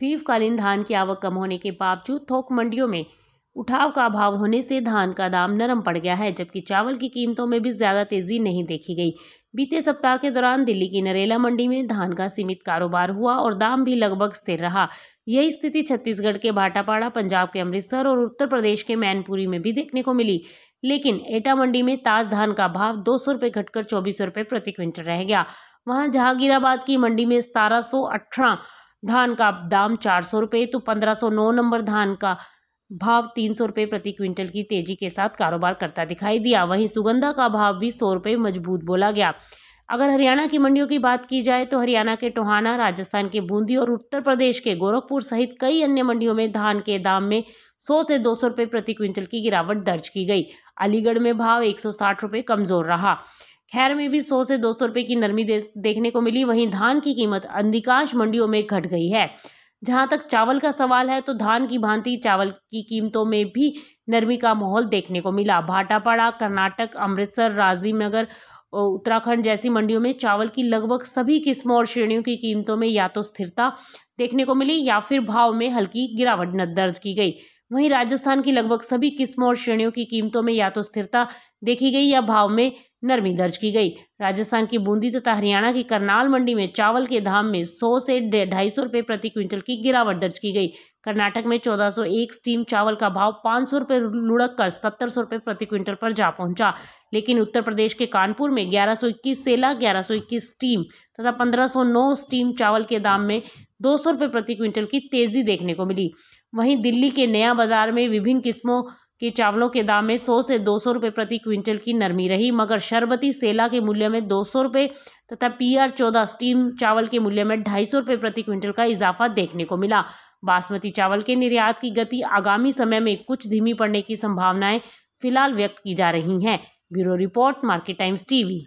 खरीफकालीन धान की आवक कम होने के बावजूद थोक मंडियों में उठाव का अभाव होने से धान का दाम नरम पड़ गया है जबकि चावल की कीमतों में भी ज्यादा तेजी नहीं देखी गई बीते सप्ताह के दौरान दिल्ली की नरेला मंडी में धान का सीमित कारोबार हुआ और दाम भी लगभग स्थिर रहा यही स्थिति छत्तीसगढ़ के भाटापाड़ा पंजाब के अमृतसर और उत्तर प्रदेश के मैनपुरी में भी देखने को मिली लेकिन एटा मंडी में ताज धान का भाव दो सौ रुपये घटकर चौबीस रुपये प्रति क्विंटल रह गया वहाँ जहांगीराबाद की मंडी में सतारह सौ अठारह धान का दाम चार सौ रुपये तो पंद्रह सौ नौ नंबर धान का भाव तीन सौ रुपये प्रति क्विंटल की तेजी के साथ कारोबार करता दिखाई दिया वहीं सुगंधा का भाव भी सौ रुपये मजबूत बोला गया अगर हरियाणा की मंडियों की बात की जाए तो हरियाणा के टोहाना राजस्थान के बूंदी और उत्तर प्रदेश के गोरखपुर सहित कई अन्य मंडियों में धान के दाम में 100 से 200 सौ प्रति क्विंटल की गिरावट दर्ज की गई अलीगढ़ में भाव एक सौ कमज़ोर रहा खैर में भी 100 से 200 सौ की नरमी देखने को मिली वहीं धान की कीमत अधिकांश मंडियों में घट गई है जहां तक चावल का सवाल है तो धान की भांति चावल की कीमतों में भी नरमी का माहौल देखने को मिला भाटापाड़ा कर्नाटक अमृतसर राजीव नगर उत्तराखंड जैसी मंडियों में चावल की लगभग सभी किस्मों और श्रेणियों की कीमतों में या तो स्थिरता देखने को मिली या फिर भाव में हल्की गिरावट दर्ज की गई वहीं राजस्थान की लगभग सभी किस्मों और श्रेणियों की कीमतों में या तो स्थिरता देखी गई या भाव में नरमी दर्ज की गई राजस्थान की बूंदी तथा हरियाणा की करनाल मंडी में चावल के दाम में 100 से ढाई सौ रुपये प्रति क्विंटल की गिरावट दर्ज की गई कर्नाटक में 1401 स्टीम चावल का भाव पाँच सौ रुपये लुढ़क कर सत्तर सौ रुपये प्रति क्विंटल पर जा पहुंचा लेकिन उत्तर प्रदेश के कानपुर में 1121 सेला 1121 स्टीम तथा 1509 स्टीम चावल के दाम में दो सौ प्रति क्विंटल की तेजी देखने को मिली वहीं दिल्ली के नया बाजार में विभिन्न किस्मों कि चावलों के दाम में 100 से 200 सौ रुपये प्रति क्विंटल की नरमी रही मगर शरबती सेला के मूल्य में 200 सौ रुपये तथा पी आर चौदह स्टीम चावल के मूल्य में 250 सौ रुपये प्रति क्विंटल का इजाफा देखने को मिला बासमती चावल के निर्यात की गति आगामी समय में कुछ धीमी पड़ने की संभावनाएं फिलहाल व्यक्त की जा रही हैं bureau report Market Times TV